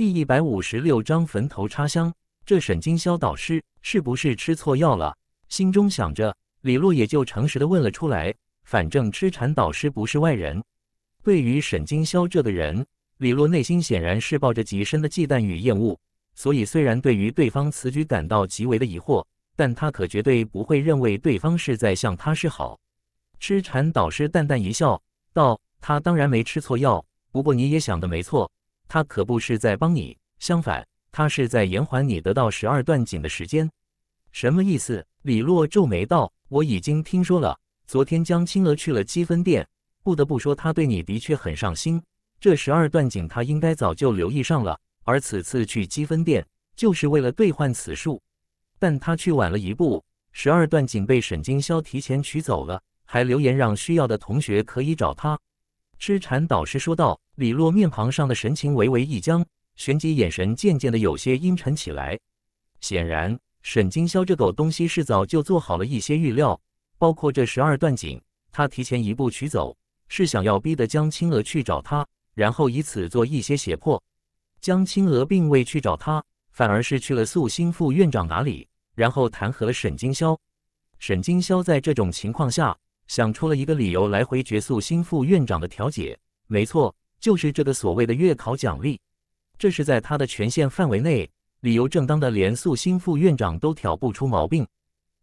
第一百五十六章坟头插香。这沈金霄导师是不是吃错药了？心中想着，李洛也就诚实的问了出来。反正痴禅导师不是外人，对于沈金霄这个人，李洛内心显然是抱着极深的忌惮与厌恶。所以虽然对于对方此举感到极为的疑惑，但他可绝对不会认为对方是在向他示好。痴禅导师淡淡一笑，道：“他当然没吃错药，不过你也想的没错。”他可不是在帮你，相反，他是在延缓你得到十二段锦的时间。什么意思？李洛皱眉道：“我已经听说了，昨天江青娥去了积分店。不得不说，他对你的确很上心。这十二段锦，他应该早就留意上了。而此次去积分店，就是为了兑换此数。但他去晚了一步，十二段锦被沈金霄提前取走了，还留言让需要的同学可以找他。”知禅导师说道。李洛面庞上的神情微微一僵，旋即眼神渐渐的有些阴沉起来。显然，沈金霄这狗东西是早就做好了一些预料，包括这十二段锦，他提前一步取走，是想要逼得江青娥去找他，然后以此做一些胁迫。江青娥并未去找他，反而是去了素心副院长哪里，然后弹劾了沈金霄。沈金霄在这种情况下，想出了一个理由来回绝素心副院长的调解。没错。就是这个所谓的月考奖励，这是在他的权限范围内，理由正当的，连素心副院长都挑不出毛病。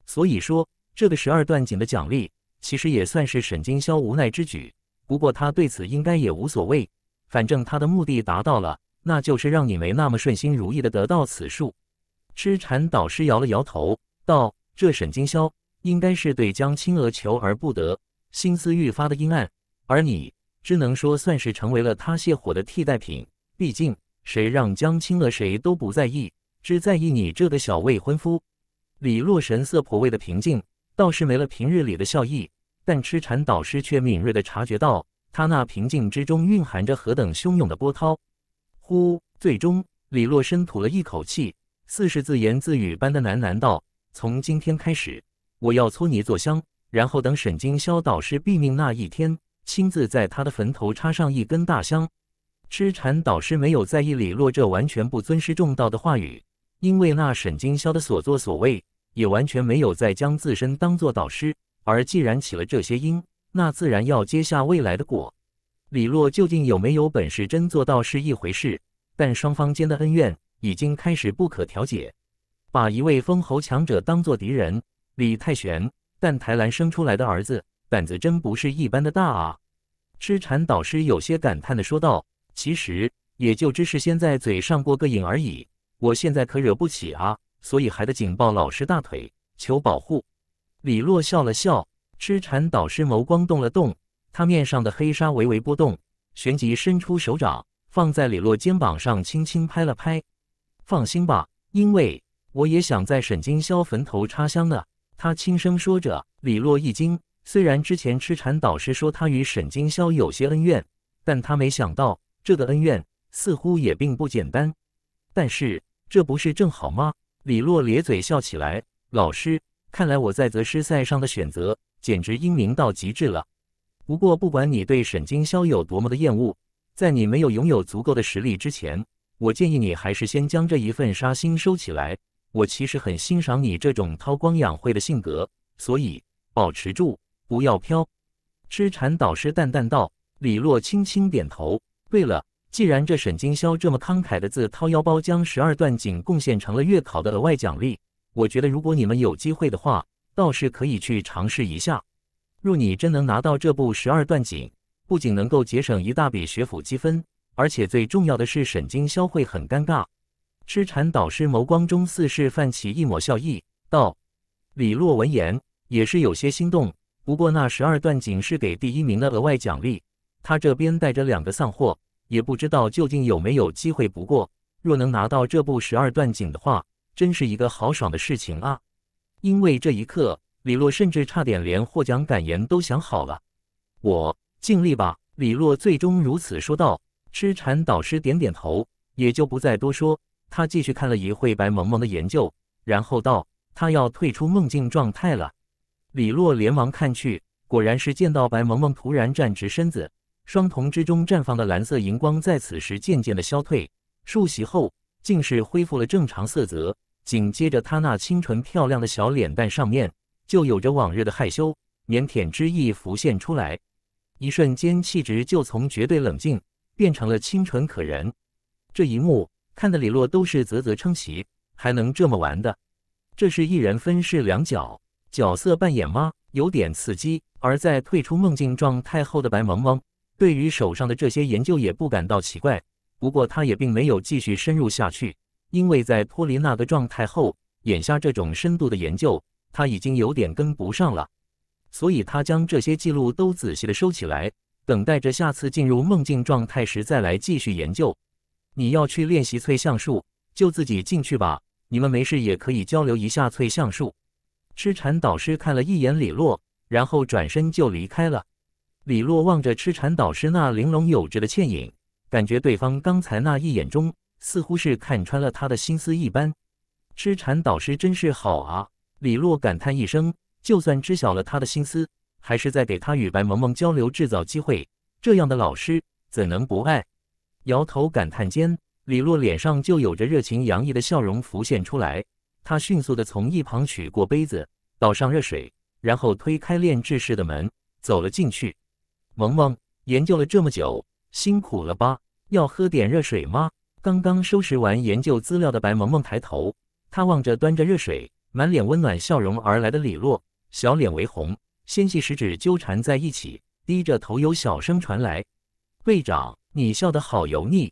所以说，这个十二段锦的奖励，其实也算是沈金萧无奈之举。不过他对此应该也无所谓，反正他的目的达到了，那就是让你没那么顺心如意的得到此术。痴缠导师摇了摇头道：“这沈金萧应该是对江青娥求而不得，心思愈发的阴暗。而你……”只能说算是成为了他泄火的替代品。毕竟谁让江清了，谁都不在意，只在意你这个小未婚夫。李洛神色颇为的平静，倒是没了平日里的笑意，但痴缠导师却敏锐的察觉到他那平静之中蕴含着何等汹涌的波涛。呼，最终李洛深吐了一口气，似是自言自语般的喃喃道：“从今天开始，我要搓泥做香，然后等沈金萧导师毙命那一天。”亲自在他的坟头插上一根大香，痴禅导师没有在意李洛这完全不尊师重道的话语，因为那沈金霄的所作所为也完全没有在将自身当做导师，而既然起了这些因，那自然要接下未来的果。李洛究竟有没有本事真做到是一回事，但双方间的恩怨已经开始不可调解，把一位封侯强者当做敌人，李泰玄，但台兰生出来的儿子。胆子真不是一般的大啊！痴缠导师有些感叹的说道：“其实也就只是先在嘴上过个瘾而已。我现在可惹不起啊，所以还得紧抱老师大腿求保护。”李洛笑了笑，痴缠导师眸光动了动，他面上的黑纱微微波动，旋即伸出手掌放在李洛肩膀上，轻轻拍了拍。“放心吧，因为我也想在沈金霄坟头插香呢。”他轻声说着，李洛一惊。虽然之前痴缠导师说他与沈金霄有些恩怨，但他没想到这个恩怨似乎也并不简单。但是这不是正好吗？李洛咧嘴笑起来：“老师，看来我在择师赛上的选择简直英明到极致了。不过，不管你对沈金霄有多么的厌恶，在你没有拥有足够的实力之前，我建议你还是先将这一份杀心收起来。我其实很欣赏你这种韬光养晦的性格，所以保持住。”不要飘，痴禅导师淡淡道。李洛轻轻点头。对了，既然这沈金霄这么慷慨的自掏腰包将十二段锦贡献成了月考的额外奖励，我觉得如果你们有机会的话，倒是可以去尝试一下。若你真能拿到这部十二段锦，不仅能够节省一大笔学府积分，而且最重要的是，沈金霄会很尴尬。痴禅导师眸光中似是泛起一抹笑意，道：“李洛闻言也是有些心动。”不过那十二段锦是给第一名的额外奖励，他这边带着两个散货，也不知道究竟有没有机会。不过若能拿到这部十二段锦的话，真是一个豪爽的事情啊！因为这一刻，李洛甚至差点连获奖感言都想好了。我尽力吧，李洛最终如此说道。痴禅导师点点头，也就不再多说。他继续看了一会白蒙蒙的研究，然后道：“他要退出梦境状态了。”李洛连忙看去，果然是见到白萌萌突然站直身子，双瞳之中绽放的蓝色荧光在此时渐渐的消退，数息后竟是恢复了正常色泽。紧接着，她那清纯漂亮的小脸蛋上面就有着往日的害羞腼腆之意浮现出来，一瞬间气质就从绝对冷静变成了清纯可人。这一幕看得李洛都是啧啧称奇，还能这么玩的？这是一人分饰两角。角色扮演吗？有点刺激。而在退出梦境状态后的白萌萌，对于手上的这些研究也不感到奇怪。不过，他也并没有继续深入下去，因为在脱离那个状态后，眼下这种深度的研究他已经有点跟不上了。所以，他将这些记录都仔细的收起来，等待着下次进入梦境状态时再来继续研究。你要去练习翠橡树，就自己进去吧。你们没事也可以交流一下翠橡树。痴缠导师看了一眼李洛，然后转身就离开了。李洛望着痴缠导师那玲珑有致的倩影，感觉对方刚才那一眼中，似乎是看穿了他的心思一般。痴缠导师真是好啊！李洛感叹一声，就算知晓了他的心思，还是在给他与白萌萌交流制造机会。这样的老师怎能不爱？摇头感叹间，李洛脸上就有着热情洋溢的笑容浮现出来。他迅速地从一旁取过杯子，倒上热水，然后推开炼制室的门，走了进去。萌萌研究了这么久，辛苦了吧？要喝点热水吗？刚刚收拾完研究资料的白萌萌抬头，她望着端着热水、满脸温暖笑容而来的李洛，小脸微红，纤细食指纠缠在一起，低着头有小声传来：“队长，你笑得好油腻。”